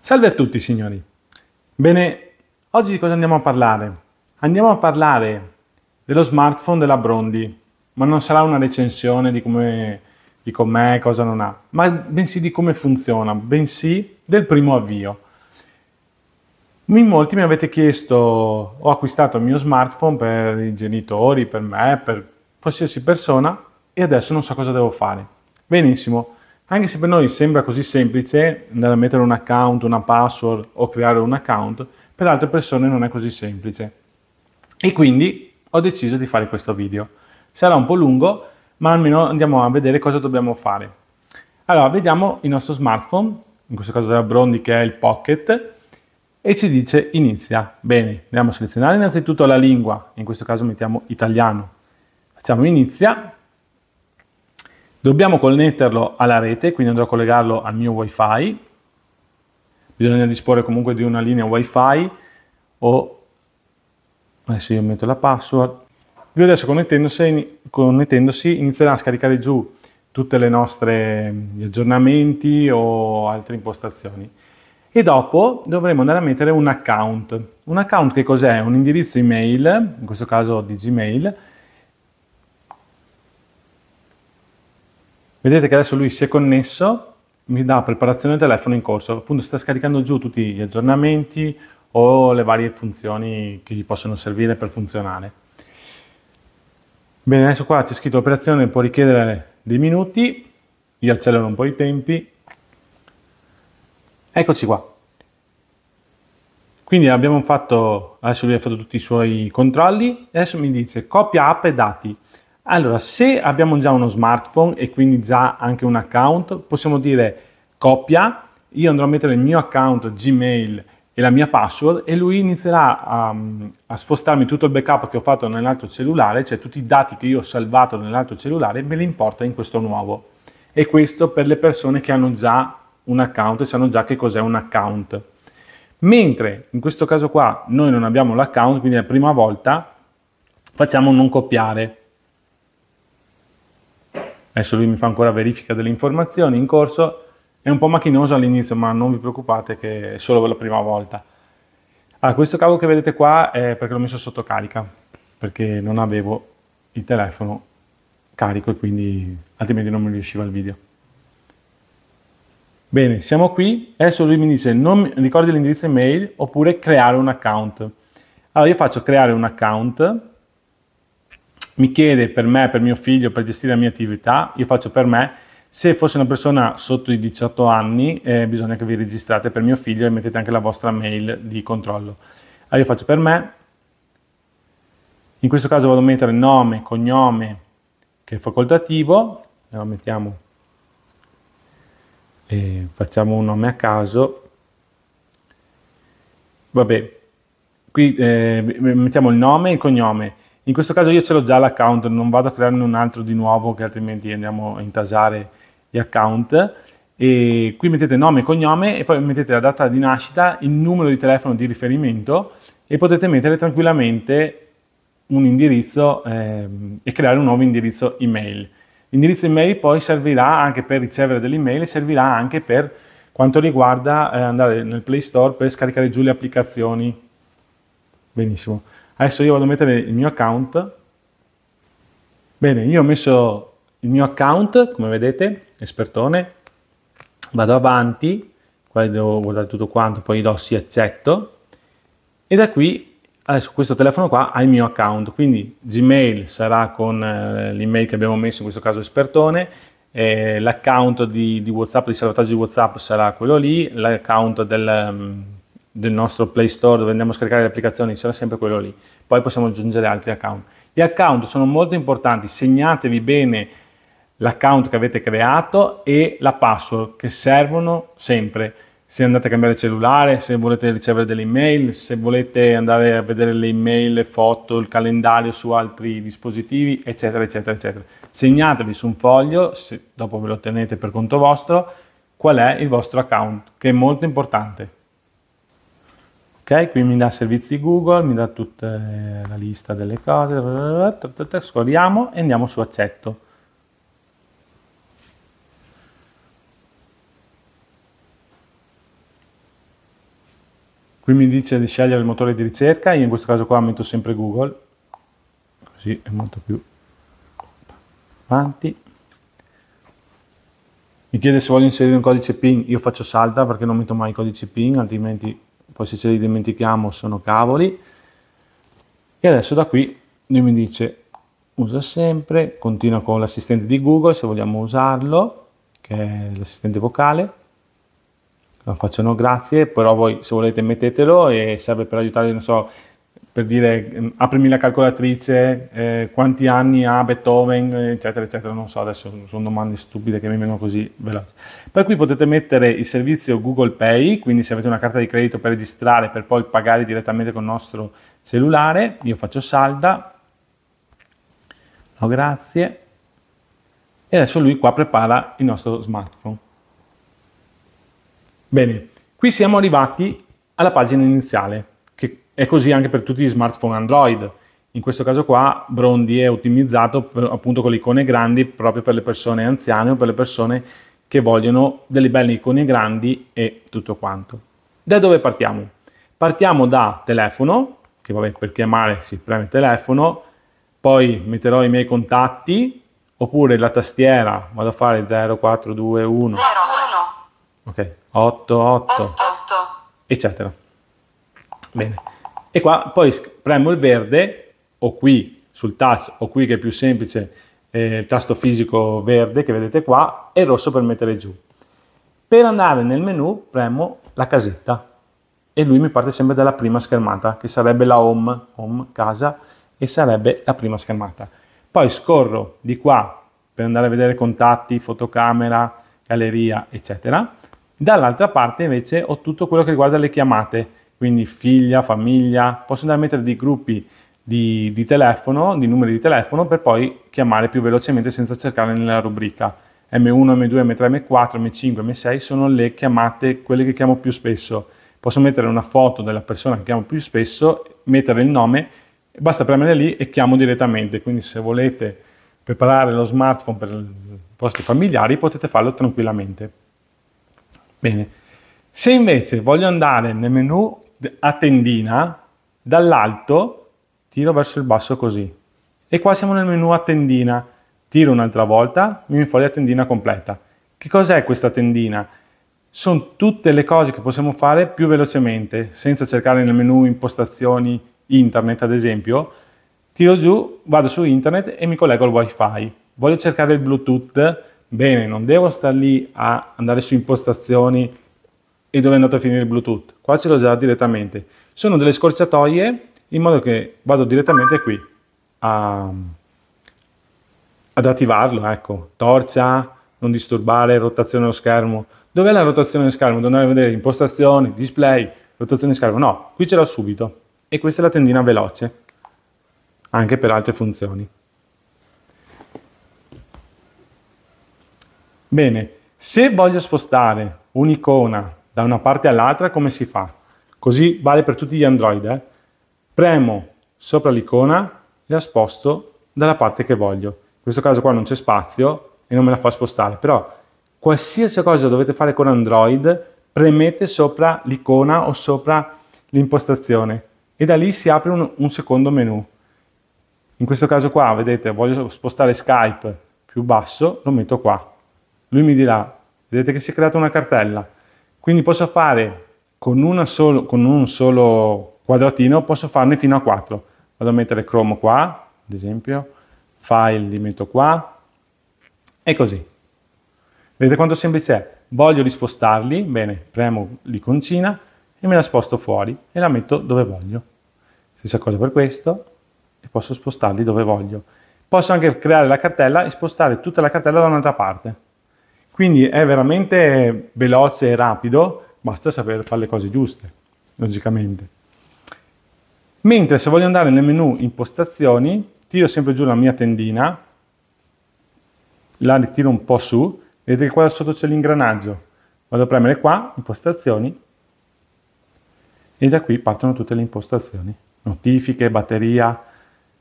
Salve a tutti signori. Bene, oggi di cosa andiamo a parlare? Andiamo a parlare dello smartphone della Brondi, ma non sarà una recensione di come di com'è, cosa non ha, ma bensì di come funziona, bensì del primo avvio. In molti mi avete chiesto, ho acquistato il mio smartphone per i genitori, per me, per qualsiasi persona e adesso non so cosa devo fare. Benissimo, anche se per noi sembra così semplice andare a mettere un account, una password o creare un account, per altre persone non è così semplice. E quindi ho deciso di fare questo video. Sarà un po' lungo, ma almeno andiamo a vedere cosa dobbiamo fare. Allora, vediamo il nostro smartphone, in questo caso della Brondi che è il Pocket, e ci dice inizia. Bene, andiamo a selezionare innanzitutto la lingua, in questo caso mettiamo italiano, Facciamo inizia, dobbiamo connetterlo alla rete, quindi andrò a collegarlo al mio wifi, bisogna disporre comunque di una linea wifi o adesso io metto la password lui adesso connettendosi, connettendosi, inizierà a scaricare giù tutte le nostre aggiornamenti o altre impostazioni e dopo dovremo andare a mettere un account un account che cos'è? un indirizzo email in questo caso di gmail Vedete che adesso lui si è connesso, mi dà preparazione del telefono in corso, appunto sta scaricando giù tutti gli aggiornamenti o le varie funzioni che gli possono servire per funzionare. Bene, adesso qua c'è scritto operazione può richiedere dei minuti, io accelero un po' i tempi. Eccoci qua. Quindi abbiamo fatto, adesso lui ha fatto tutti i suoi controlli, adesso mi dice copia app e dati. Allora, se abbiamo già uno smartphone e quindi già anche un account, possiamo dire copia, io andrò a mettere il mio account Gmail e la mia password e lui inizierà a, a spostarmi tutto il backup che ho fatto nell'altro cellulare, cioè tutti i dati che io ho salvato nell'altro cellulare, me li importa in questo nuovo. E questo per le persone che hanno già un account e sanno già che cos'è un account. Mentre in questo caso qua noi non abbiamo l'account, quindi è la prima volta, facciamo non copiare. Adesso lui mi fa ancora verifica delle informazioni in corso, è un po' macchinoso all'inizio, ma non vi preoccupate che è solo per la prima volta. Allora, questo cavo che vedete qua è perché l'ho messo sotto carica, perché non avevo il telefono carico e quindi altrimenti non mi riusciva il video. Bene, siamo qui. Adesso lui mi dice non ricordi l'indirizzo email oppure creare un account. Allora io faccio creare un account mi chiede per me, per mio figlio, per gestire la mia attività, io faccio per me. Se fosse una persona sotto i 18 anni, eh, bisogna che vi registrate per mio figlio e mettete anche la vostra mail di controllo. Allora io faccio per me. In questo caso vado a mettere nome, cognome, che è facoltativo. Allora mettiamo, eh, facciamo un nome a caso. Vabbè, qui eh, mettiamo il nome e il cognome in questo caso io ce l'ho già l'account, non vado a crearne un altro di nuovo che altrimenti andiamo a intasare gli account. E qui mettete nome e cognome e poi mettete la data di nascita, il numero di telefono di riferimento e potete mettere tranquillamente un indirizzo eh, e creare un nuovo indirizzo email. L'indirizzo email poi servirà anche per ricevere delle email e servirà anche per quanto riguarda eh, andare nel Play Store per scaricare giù le applicazioni. Benissimo. Adesso io vado a mettere il mio account. Bene, io ho messo il mio account, come vedete, espertone. Vado avanti, qua devo guardare tutto quanto, poi do sì accetto. E da qui, adesso questo telefono qua ha il mio account, quindi Gmail sarà con eh, l'email che abbiamo messo, in questo caso espertone, l'account di, di, WhatsApp, di salvataggio di WhatsApp sarà quello lì, l'account del, mm, del nostro Play Store dove andiamo a scaricare le applicazioni sarà sempre quello lì. Poi possiamo aggiungere altri account. Gli account sono molto importanti, segnatevi bene l'account che avete creato e la password che servono sempre. Se andate a cambiare cellulare, se volete ricevere delle email, se volete andare a vedere le email, le foto, il calendario su altri dispositivi, eccetera, eccetera, eccetera. Segnatevi su un foglio, se dopo ve lo tenete per conto vostro, qual è il vostro account, che è molto importante ok? Qui mi dà servizi Google, mi dà tutta eh, la lista delle cose, scorriamo e andiamo su accetto. Qui mi dice di scegliere il motore di ricerca, io in questo caso qua metto sempre Google, così è molto più avanti. Mi chiede se voglio inserire un codice PIN, io faccio salda perché non metto mai il codice PIN, altrimenti poi se ce li dimentichiamo sono cavoli. E adesso da qui lui mi dice usa sempre, continua con l'assistente di Google se vogliamo usarlo, che è l'assistente vocale. Non faccio no grazie, però voi se volete mettetelo e serve per aiutare non so, per dire mm, aprimi la calcolatrice, eh, quanti anni ha Beethoven, eccetera, eccetera, non so, adesso sono domande stupide che mi vengono così veloci. Per cui potete mettere il servizio Google Pay, quindi se avete una carta di credito per registrare, per poi pagare direttamente con il nostro cellulare, io faccio salda, no grazie, e adesso lui qua prepara il nostro smartphone. Bene, qui siamo arrivati alla pagina iniziale. È così anche per tutti gli smartphone Android. In questo caso qua Brondi è ottimizzato per, appunto con le icone grandi proprio per le persone anziane o per le persone che vogliono delle belle icone grandi e tutto quanto. Da dove partiamo? Partiamo da telefono, che vabbè per chiamare si preme telefono, poi metterò i miei contatti oppure la tastiera, vado a fare 0421 01 ok, 88 8, eccetera. Bene e qua poi premo il verde o qui sul touch o qui che è più semplice eh, il tasto fisico verde che vedete qua e rosso per mettere giù. Per andare nel menu premo la casetta e lui mi parte sempre dalla prima schermata che sarebbe la home, home casa e sarebbe la prima schermata. Poi scorro di qua per andare a vedere contatti, fotocamera, galleria eccetera. Dall'altra parte invece ho tutto quello che riguarda le chiamate quindi figlia, famiglia, posso andare a mettere dei gruppi di, di, telefono, di numeri di telefono, per poi chiamare più velocemente senza cercare nella rubrica. M1, M2, M3, M4, M5, M6 sono le chiamate, quelle che chiamo più spesso. Posso mettere una foto della persona che chiamo più spesso, mettere il nome, basta premere lì e chiamo direttamente. Quindi se volete preparare lo smartphone per i vostri familiari potete farlo tranquillamente. Bene. Se invece voglio andare nel menu a tendina, dall'alto tiro verso il basso così. E qua siamo nel menu a tendina, tiro un'altra volta, mi viene fuori la tendina completa. Che cos'è questa tendina? Sono tutte le cose che possiamo fare più velocemente, senza cercare nel menu impostazioni internet ad esempio. Tiro giù, vado su internet e mi collego al wifi. Voglio cercare il bluetooth, bene, non devo star lì a andare su impostazioni e dove è andato a finire il Bluetooth. Qua ce l'ho già direttamente. Sono delle scorciatoie in modo che vado direttamente qui a, ad attivarlo, ecco, torcia, non disturbare, rotazione dello schermo. Dov'è la rotazione dello schermo? Dove andare a vedere impostazioni, display, rotazione schermo. No, qui ce l'ho subito. E questa è la tendina veloce, anche per altre funzioni. Bene, se voglio spostare un'icona da una parte all'altra come si fa. Così vale per tutti gli Android. Eh? Premo sopra l'icona e la sposto dalla parte che voglio. In questo caso qua non c'è spazio e non me la fa spostare, però qualsiasi cosa dovete fare con Android premete sopra l'icona o sopra l'impostazione e da lì si apre un, un secondo menu. In questo caso qua, vedete, voglio spostare Skype più basso, lo metto qua. Lui mi dirà, vedete che si è creata una cartella, quindi posso fare con, solo, con un solo quadratino, posso farne fino a 4. Vado a mettere Chrome qua, ad esempio, file li metto qua e così. Vedete quanto semplice è? Voglio rispostarli, bene, premo l'iconcina e me la sposto fuori e la metto dove voglio. Stessa cosa per questo e posso spostarli dove voglio. Posso anche creare la cartella e spostare tutta la cartella da un'altra parte. Quindi è veramente veloce e rapido, basta saper fare le cose giuste, logicamente. Mentre se voglio andare nel menu impostazioni, tiro sempre giù la mia tendina, la ritiro un po' su, vedete che qua sotto c'è l'ingranaggio. Vado a premere qua, impostazioni, e da qui partono tutte le impostazioni, notifiche, batteria,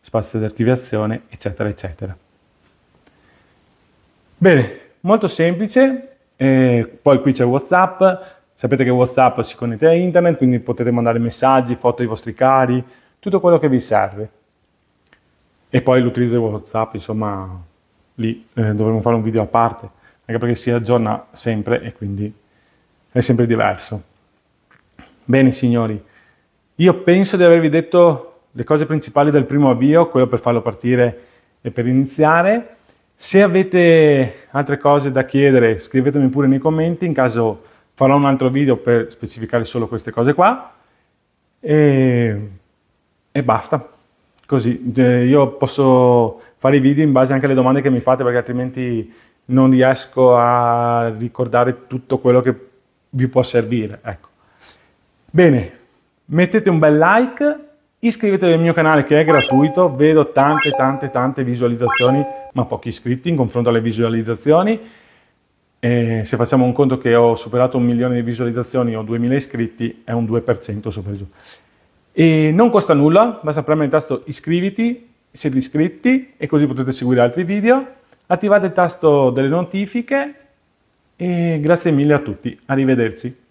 spazio di attivazione, eccetera, eccetera. Bene, molto semplice, eh, poi qui c'è Whatsapp, sapete che Whatsapp si connette a internet, quindi potete mandare messaggi, foto ai vostri cari, tutto quello che vi serve. E poi l'utilizzo di Whatsapp, insomma, lì eh, dovremmo fare un video a parte, anche perché si aggiorna sempre e quindi è sempre diverso. Bene signori, io penso di avervi detto le cose principali del primo avvio, quello per farlo partire e per iniziare. Se avete altre cose da chiedere, scrivetemi pure nei commenti, in caso farò un altro video per specificare solo queste cose qua. E, e basta. Così, io posso fare i video in base anche alle domande che mi fate, perché altrimenti non riesco a ricordare tutto quello che vi può servire. Ecco. Bene, mettete un bel like, iscrivetevi al mio canale che è gratuito, vedo tante tante tante visualizzazioni ma pochi iscritti in confronto alle visualizzazioni. E se facciamo un conto che ho superato un milione di visualizzazioni o 2000 iscritti, è un 2% sopra giù. E non costa nulla, basta premere il tasto iscriviti, siete iscritti e così potete seguire altri video. Attivate il tasto delle notifiche e grazie mille a tutti, arrivederci.